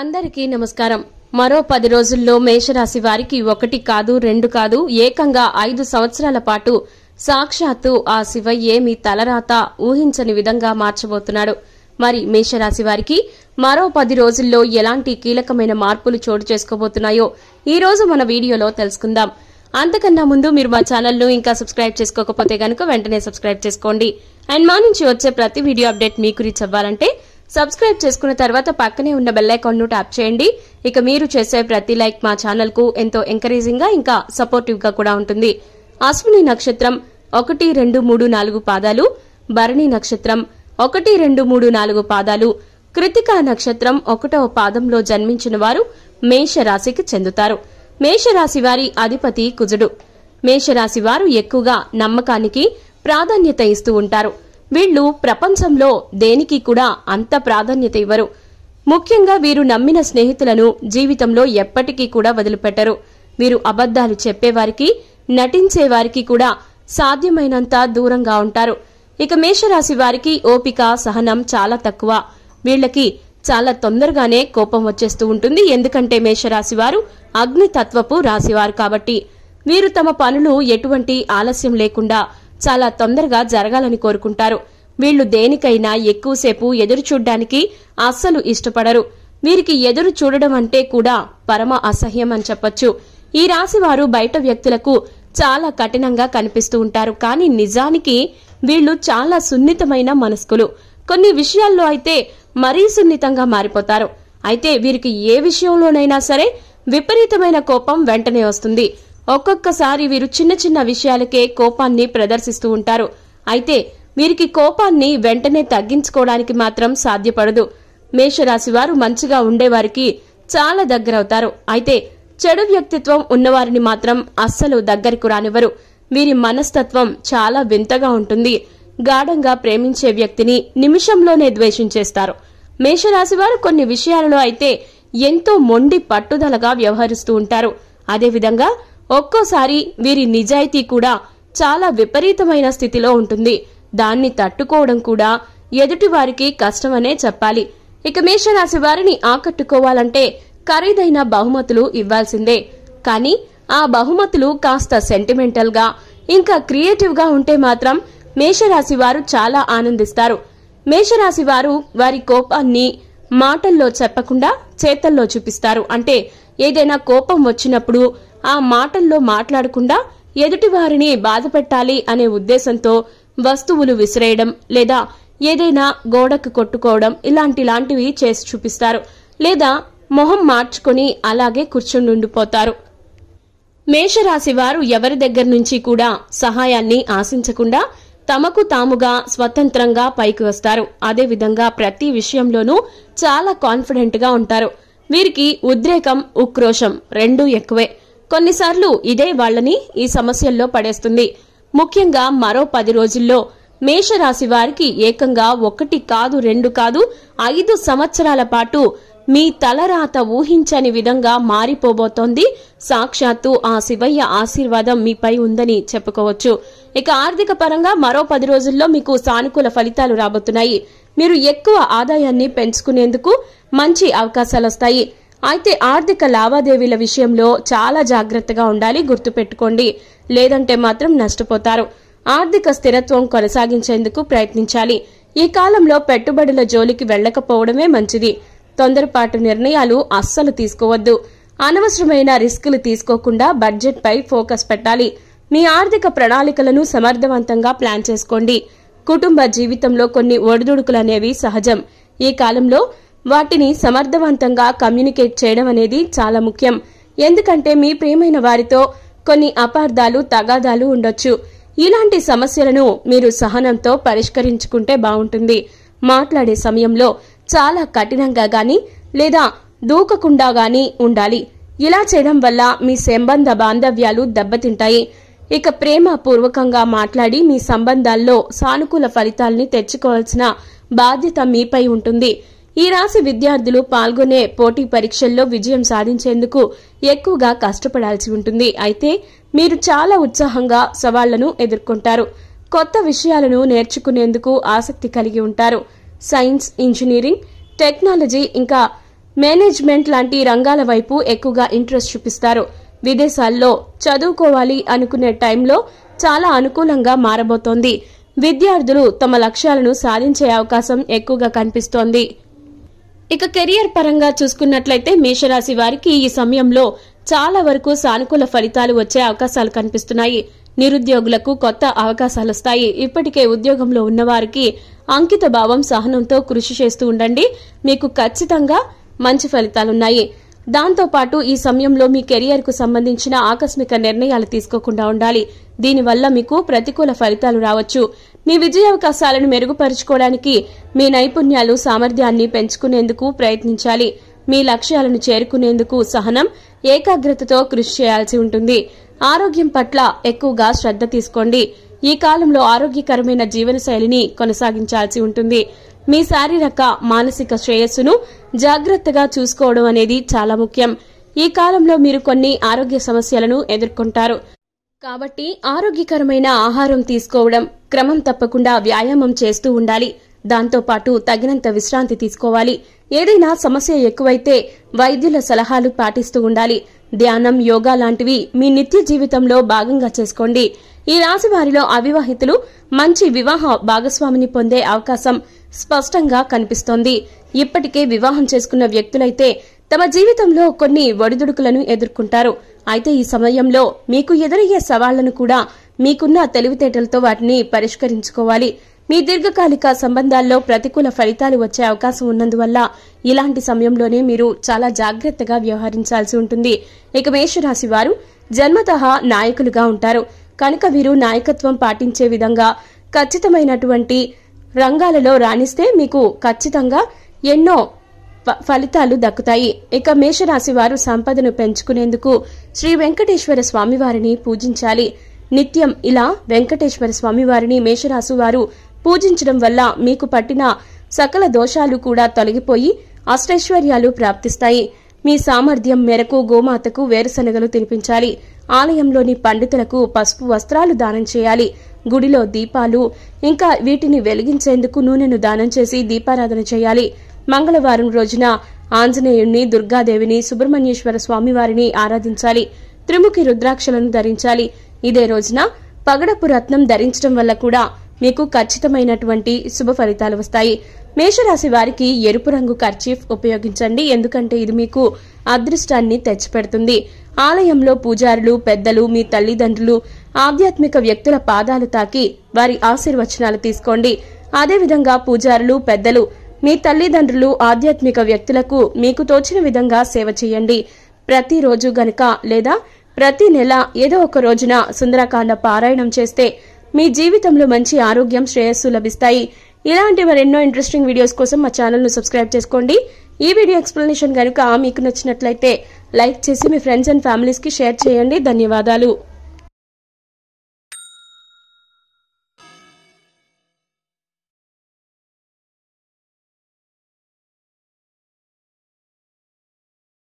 అందరికీ నమస్కారం మరో పది రోజుల్లో మేషరాశి వారికి ఒకటి కాదు రెండు కాదు ఏకంగా ఐదు సంవత్సరాల పాటు సాక్షాత్తు ఆ శివయ్యే మీ తలరాత ఊహించని విధంగా మార్చబోతున్నాడు మరి మేషరాశి వారికి మరో పది రోజుల్లో ఎలాంటి కీలకమైన మార్పులు చోటు చేసుకోబోతున్నాయో ఈ రోజు మన వీడియోలో తెలుసుకుందాం అంతకన్నా ముందు మీరు మా ఛానల్ను ఇంకా సబ్స్క్రైబ్ చేసుకోకపోతే గనుక వెంటనే సబ్స్క్రైబ్ చేసుకోండి అండ్ మా నుంచి వచ్చే ప్రతి వీడియో అప్డేట్ మీకు రీచ్ అవ్వాలంటే సబ్స్క్రైబ్ చేసుకున్న తర్వాత పక్కనే ఉన్న బెల్ ను ట్యాప్ చేయండి ఇక మీరు చేసే ప్రతి లైక్ మా ఛానల్కు ఎంతో ఎంకరేజింగ్గా ఇంకా సపోర్టివ్గా కూడా ఉంటుంది అశ్విని నక్షత్రం ఒకటి రెండు మూడు నాలుగు పాదాలు భరణి నక్షత్రం ఒకటి రెండు మూడు నాలుగు పాదాలు కృతికా నక్షత్రం ఒకటవ పాదంలో జన్మించిన వారు మేషరాశికి చెందుతారు మేషరాశి వారి అధిపతి కుజుడు మేషరాశి వారు ఎక్కువగా నమ్మకానికి ప్రాధాన్యత ఇస్తూ ఉంటారు వీళ్ళు ప్రపంచంలో దేనికి కూడా అంత ప్రాధాన్యత ఇవ్వరు ముఖ్యంగా వీరు నమ్మిన స్నేహితులను జీవితంలో ఎప్పటికీ కూడా వదిలిపెట్టరు వీరు అబద్ధాలు చెప్పేవారికి నటించేవారికి కూడా సాధ్యమైనంత దూరంగా ఉంటారు ఇక మేషరాశి వారికి ఓపిక సహనం చాలా తక్కువ వీళ్లకి చాలా తొందరగానే కోపం వచ్చేస్తూ ఉంటుంది ఎందుకంటే మేషరాశి వారు అగ్నితత్వపు రాశివారు కాబట్టి వీరు తమ పనులు ఎటువంటి ఆలస్యం లేకుండా చాలా తొందరగా జరగాలని కోరుకుంటారు వీళ్లు దేనికైనా ఎక్కువసేపు ఎదురు చూడ్డానికి అస్సలు ఇష్టపడరు వీరికి ఎదురు చూడడం అంటే కూడా పరమ అసహ్యం అని చెప్పొచ్చు ఈ రాశి వారు బయట వ్యక్తులకు చాలా కఠినంగా కనిపిస్తూ ఉంటారు కానీ నిజానికి వీళ్లు చాలా సున్నితమైన మనస్కులు కొన్ని విషయాల్లో అయితే మరీ సున్నితంగా మారిపోతారు అయితే వీరికి ఏ విషయంలోనైనా సరే విపరీతమైన కోపం వెంటనే వస్తుంది ఒక్కొక్కసారి వీరు చిన్న చిన్న విషయాలకే కోపాన్ని ప్రదర్శిస్తూ ఉంటారు అయితే వీరికి కోపాన్ని వెంటనే తగ్గించుకోవడానికి మాత్రం సాధ్యపడదు మేషరాశివారు మంచిగా ఉండేవారికి చాలా దగ్గరవుతారు అయితే చెడు వ్యక్తిత్వం ఉన్నవారిని మాత్రం అస్సలు దగ్గరకు రానివ్వరు వీరి మనస్తత్వం చాలా వింతగా ఉంటుంది గాఢంగా ప్రేమించే వ్యక్తిని నిమిషంలోనే ద్వేషించేస్తారు మేషరాశివారు కొన్ని విషయాలలో అయితే ఎంతో మొండి పట్టుదలగా వ్యవహరిస్తూ ఉంటారు అదేవిధంగా ఒక్కోసారి వీరి నిజాయితీ కూడా చాలా విపరీతమైన స్థితిలో ఉంటుంది దాన్ని తట్టుకోవడం కూడా ఎదుటివారికి కష్టమనే చెప్పాలి ఇక మేషరాశి వారిని ఆకట్టుకోవాలంటే ఖరీదైన బహుమతులు ఇవ్వాల్సిందే కానీ ఆ బహుమతులు కాస్త సెంటిమెంటల్గా ఇంకా క్రియేటివ్గా ఉంటే మాత్రం మేషరాశి వారు చాలా ఆనందిస్తారు మేషరాశి వారు వారి కోపాన్ని మాటల్లో చెప్పకుండా చేతల్లో చూపిస్తారు అంటే ఏదైనా కోపం వచ్చినప్పుడు ఆ మాటల్లో మాట్లాడకుండా ఎదుటివారిని బాధపెట్టాలి అనే ఉద్దేశంతో వస్తువులు విసిరేయడం లేదా ఏదైనా గోడకు కొట్టుకోవడం ఇలాంటి లాంటివి చేసి చూపిస్తారు లేదా మొహం మార్చుకొని అలాగే కూర్చుండుండిపోతారు మేషరాశి వారు ఎవరి దగ్గర నుంచి కూడా సహాయాన్ని ఆశించకుండా తమకు తాముగా స్వతంత్రంగా పైకి వస్తారు అదేవిధంగా ప్రతి విషయంలోనూ చాలా కాన్ఫిడెంట్గా ఉంటారు వీరికి ఉద్రేకం ఉక్రోషం రెండూ ఎక్కువే కొన్నిసార్లు ఇదే వాళ్లని ఈ సమస్యల్లో పడేస్తుంది ముఖ్యంగా మరో పది రోజుల్లో మేషరాశి వారికి ఏకంగా ఒకటి కాదు రెండు కాదు ఐదు సంవత్సరాల పాటు మీ తలరాత ఊహించని విధంగా మారిపోబోతోంది సాక్షాత్తు ఆ శివయ్య ఆశీర్వాదం మీపై ఉందని చెప్పుకోవచ్చు ఇక ఆర్థిక పరంగా మరో పది రోజుల్లో మీకు సానుకూల ఫలితాలు రాబోతున్నాయి మీరు ఎక్కువ ఆదాయాన్ని పెంచుకునేందుకు మంచి అవకాశాలు వస్తాయి అయితే ఆర్థిక లావాదేవీల విషయంలో చాలా జాగ్రత్తగా ఉండాలి గుర్తుపెట్టుకోండి లేదంటే మాత్రం నష్టపోతారు ఆర్థిక స్థిరత్వం కొనసాగించేందుకు ప్రయత్నించాలి ఈ కాలంలో పెట్టుబడుల జోలికి వెళ్లకపోవడమే మంచిది తొందరపాటు నిర్ణయాలు అస్సలు తీసుకోవద్దు అనవసరమైన రిస్కులు తీసుకోకుండా బడ్జెట్పై ఫోకస్ పెట్టాలి మీ ఆర్థిక ప్రణాళికలను సమర్థవంతంగా ప్లాన్ చేసుకోండి కుటుంబ జీవితంలో కొన్ని ఒడిదుడుకులనేవి సహజం ఈ కాలంలో వాటిని సమర్థవంతంగా కమ్యూనికేట్ చేయడం అనేది చాలా ముఖ్యం ఎందుకంటే మీ ప్రియమైన వారితో కొన్ని అపార్థాలు తగాదాలు ఉండొచ్చు ఇలాంటి సమస్యలను మీరు సహనంతో పరిష్కరించుకుంటే బాగుంటుంది మాట్లాడే సమయంలో చాలా కఠినంగా గాని లేదా దూకకుండా గాని ఉండాలి ఇలా చేయడం వల్ల మీ సంబంధ బాంధవ్యాలు దెబ్బతింటాయి ఇక ప్రేమ పూర్వకంగా మాట్లాడి మీ సంబంధాల్లో సానుకూల ఫలితాల్ని తెచ్చుకోవాల్సిన బాధ్యత మీపై ఉంటుంది ఈ రాశి విద్యార్థులు పాల్గొనే పోటీ పరీక్షల్లో విజయం సాధించేందుకు ఎక్కువగా కష్టపడాల్సి ఉంటుంది అయితే మీరు చాలా ఉత్సాహంగా సవాళ్లను ఎదుర్కొంటారు కొత్త విషయాలను నేర్చుకునేందుకు ఆసక్తి కలిగి ఉంటారు సైన్స్ ఇంజనీరింగ్ టెక్నాలజీ ఇంకా మేనేజ్మెంట్ లాంటి రంగాల వైపు ఎక్కువగా ఇంట్రెస్ట్ చూపిస్తారు విదేశాల్లో చదువుకోవాలి అనుకునే టైంలో చాలా అనుకూలంగా మారబోతోంది విద్యార్థులు తమ లక్ష్యాలను సాధించే అవకాశం ఎక్కువగా కనిపిస్తోంది ఇక కెరియర్ పరంగా చూసుకున్నట్లయితే మేషరాశి వారికి ఈ సమయంలో చాలా వరకు సానుకూల ఫలితాలు వచ్చే అవకాశాలు కనిపిస్తున్నాయి నిరుద్యోగులకు కొత్త అవకాశాలు వస్తాయి ఇప్పటికే ఉద్యోగంలో ఉన్నవారికి అంకిత భావం సహనంతో కృషి చేస్తూ ఉండండి మీకు ఖచ్చితంగా మంచి ఫలితాలున్నాయి దాంతోపాటు ఈ సమయంలో మీ కెరియర్కు సంబంధించిన ఆకస్మిక నిర్ణయాలు తీసుకోకుండా ఉండాలి దీనివల్ల మీకు ప్రతికూల ఫలితాలు రావచ్చు మీ విజయావకాశాలను మెరుగుపరుచుకోవడానికి మీ నైపుణ్యాలు సామర్థ్యాన్ని పెంచుకునేందుకు ప్రయత్నించాలి మీ లక్ష్యాలను చేరుకునేందుకు సహనం ఏకాగ్రతతో కృషి చేయాల్సి ఉంటుంది ఆరోగ్యం పట్ల ఎక్కువగా శ్రద్ధ తీసుకోండి ఈ కాలంలో ఆరోగ్యకరమైన జీవనశైలిని కొనసాగించాల్సి ఉంటుంది మీ శారీరక మానసిక శ్రేయస్సును జాగ్రత్తగా చూసుకోవడం అనేది చాలా ముఖ్యం ఈ కాలంలో మీరు కొన్ని ఆరోగ్య సమస్యలను ఎదుర్కొంటారు కాబట్టి ఆరోగ్యకరమైన ఆహారం తీసుకోవడం క్రమం తప్పకుండా వ్యాయామం చేస్తూ ఉండాలి దాంతోపాటు తగినంత విశ్రాంతి తీసుకోవాలి ఏదైనా సమస్య ఎక్కువైతే వైద్యుల సలహాలు పాటిస్తూ ఉండాలి ధ్యానం యోగా లాంటివి మీ నిత్య జీవితంలో భాగంగా చేసుకోండి ఈ రాశి వారిలో అవివాహితులు మంచి వివాహ భాగస్వామిని పొందే అవకాశం స్పష్టంగా కనిపిస్తోంది ఇప్పటికే వివాహం చేసుకున్న వ్యక్తులైతే తమ జీవితంలో కొన్ని ఒడిదుడుకులను ఎదుర్కొంటారు అయితే ఈ సమయంలో మీకు ఎదురయ్యే సవాళ్లను కూడా మీకున్న తెలివితేటలతో వాటిని పరిష్కరించుకోవాలి మీ దీర్ఘకాలిక సంబంధాల్లో ప్రతికూల ఫలితాలు వచ్చే అవకాశం ఉన్నందువల్ల ఇలాంటి సమయంలోనే మీరు చాలా జాగ్రత్తగా వ్యవహరించాల్సి ఉంటుంది ఇక మేషరాశి వారు జన్మత నాయకులుగా ఉంటారు కనుక వీరు నాయకత్వం పాటించే విధంగా ఖచ్చితమైనటువంటి రంగాలలో రాణిస్తే మీకు ఖచ్చితంగా ఎన్నో ఫలితాలు దక్కుతాయి ఇక మేషరాశి వారు సంపదను పెంచుకునేందుకు శ్రీ వెంకటేశ్వర స్వామివారిని పూజించాలి నిత్యం ఇలా వెంకటేశ్వర స్వామివారిని మేషరాశి వారు పూజించడం వల్ల మీకు పట్టిన సకల దోషాలు కూడా తొలగిపోయి అష్టైశ్వర్యాలు ప్రాప్తిస్తాయి మీ సామర్థ్యం మేరకు గోమాతకు వేరుశనగలు తినిపించాలి ఆలయంలోని పండితులకు పసుపు వస్త్రాలు దానం చేయాలి గుడిలో దీపాలు ఇంకా వీటిని వెలిగించేందుకు నూనెను దానం చేసి దీపారాధన చేయాలి మంగళవారం రోజున ఆంజనేయుణ్ణి దుర్గాదేవిని సుబ్రహ్మణ్యేశ్వర స్వామివారిని ఆరాధించాలి త్రిముఖి రుద్రాక్షలను ధరించాలి ఇదే రోజున పగడపు రత్నం ధరించడం వల్ల కూడా మీకు ఖచ్చితమైనటువంటి శుభ ఫలితాలు వస్తాయి మేషరాశి వారికి ఎరుపు రంగు కర్చీఫ్ ఉపయోగించండి ఎందుకంటే ఇది మీకు అదృష్టాన్ని తెచ్చిపెడుతుంది ఆలయంలో పూజారులు పెద్దలు మీ తల్లిదండ్రులు ఆధ్యాత్మిక వ్యక్తుల పాదాలు తాకి వారి ఆశీర్వచనాలు తీసుకోండి అదేవిధంగా పూజారులు పెద్దలు మీ తల్లిదండ్రులు ఆధ్యాత్మిక వ్యక్తులకు మీకు తోచిన విధంగా సేవ చేయండి ప్రతిరోజు గనక లేదా ప్రతి నెల ఏదో ఒక రోజున సుందరకాండ పారాయణం చేస్తే మీ జీవితంలో మంచి ఆరోగ్యం శ్రేయస్సు లభిస్తాయి ఇలాంటి మరెన్నో ఇంట్రెస్టింగ్ వీడియోస్ కోసం మా ఛానల్ను సబ్స్క్రైబ్ చేసుకోండి ఈ వీడియో ఎక్స్ప్లెనేషన్ కనుక మీకు నచ్చినట్లయితే లైక్ చేసి మీ ఫ్రెండ్స్ అండ్ ఫ్యామిలీస్కి షేర్ చేయండి ధన్యవాదాలు